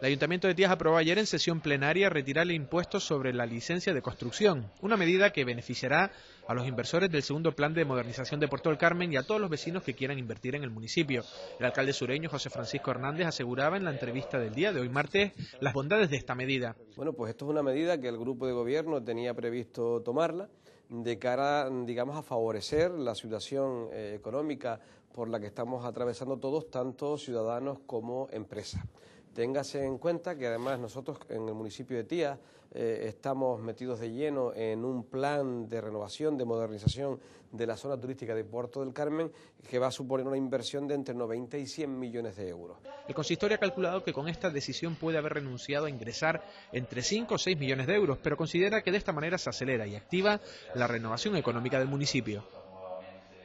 El Ayuntamiento de Tías aprobó ayer en sesión plenaria retirar el impuesto sobre la licencia de construcción, una medida que beneficiará a los inversores del segundo plan de modernización de Puerto del Carmen y a todos los vecinos que quieran invertir en el municipio. El alcalde sureño José Francisco Hernández aseguraba en la entrevista del día de hoy martes las bondades de esta medida. Bueno, pues esto es una medida que el grupo de gobierno tenía previsto tomarla de cara, digamos, a favorecer la situación eh, económica por la que estamos atravesando todos, tanto ciudadanos como empresas. Téngase en cuenta que además nosotros en el municipio de Tía eh, estamos metidos de lleno en un plan de renovación, de modernización de la zona turística de Puerto del Carmen que va a suponer una inversión de entre 90 y 100 millones de euros. El consistorio ha calculado que con esta decisión puede haber renunciado a ingresar entre 5 o 6 millones de euros, pero considera que de esta manera se acelera y activa la renovación económica del municipio.